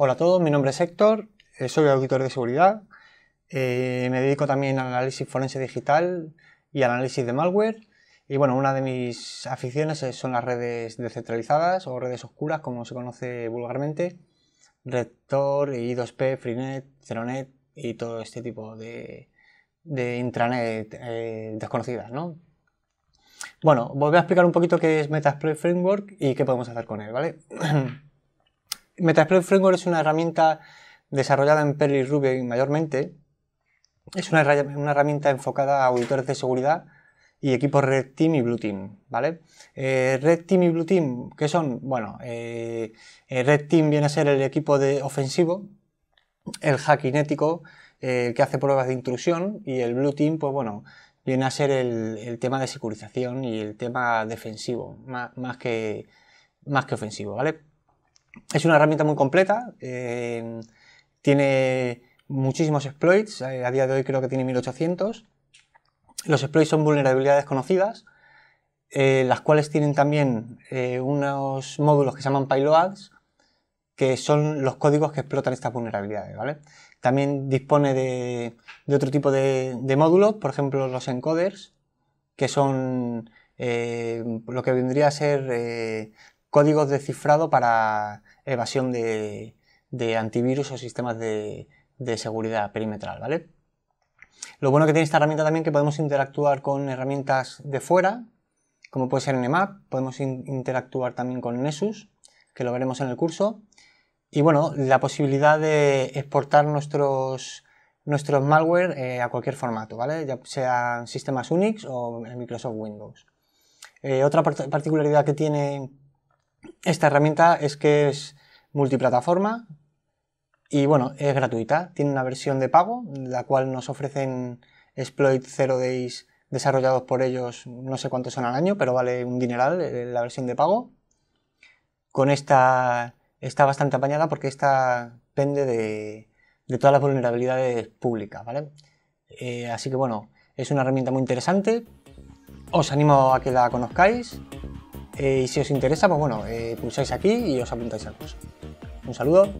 Hola a todos, mi nombre es Héctor, eh, soy auditor de seguridad, eh, me dedico también al análisis forense digital y al análisis de malware. Y bueno, una de mis aficiones eh, son las redes descentralizadas o redes oscuras, como se conoce vulgarmente. Rector, I2P, Freenet, Zeronet y todo este tipo de, intranet desconocidas, ¿no? Bueno, voy a explicar un poquito qué es Metasploit Framework y qué podemos hacer con él, ¿vale? Metasploit Framework es una herramienta desarrollada en Perl y Ruby mayormente. Es una, herramienta enfocada a auditores de seguridad y equipos Red Team y Blue Team, ¿vale? Eh, Red Team y Blue Team, ¿qué son? Bueno, eh, eh, Red Team viene a ser el equipo de ofensivo, el hackinético, el que hace pruebas de intrusión, y el Blue Team, pues bueno, viene a ser el, tema de securización y el tema defensivo, más, más, que, más que ofensivo, ¿vale? Es una herramienta muy completa, eh, tiene muchísimos exploits, eh, a día de hoy creo que tiene 1800. Los exploits son vulnerabilidades conocidas, eh, las cuales tienen también unos módulos que se llaman payloads, que son los códigos que explotan estas vulnerabilidades. También dispone de, otro tipo de, módulos, por ejemplo los encoders, que son lo que vendría a ser códigos de cifrado para evasión de, antivirus o sistemas de, seguridad perimetral, ¿vale? Lo bueno que tiene esta herramienta también es que podemos interactuar con herramientas de fuera, como puede ser Nmap, podemos interactuar también con Nessus, que lo veremos en el curso. Y bueno, la posibilidad de exportar nuestros, nuestros malware eh, a cualquier formato, ¿vale? Ya sean sistemas Unix o Microsoft Windows. Eh, otra particularidad que tiene esta herramienta es que es multiplataforma y bueno, es gratuita. Tiene una versión de pago, la cual nos ofrecen exploit 0 days desarrollados por ellos, no sé cuántos son al año, pero vale un dineral eh, la versión de pago. Con esta está bastante apañada porque esta pende de, todas las vulnerabilidades públicas, ¿vale? Eh, así que bueno, es una herramienta muy interesante. Os animo a que la conozcáis. Eh, y si os interesa, pues bueno, eh, pulsáis aquí y os apuntáis al curso. Un saludo.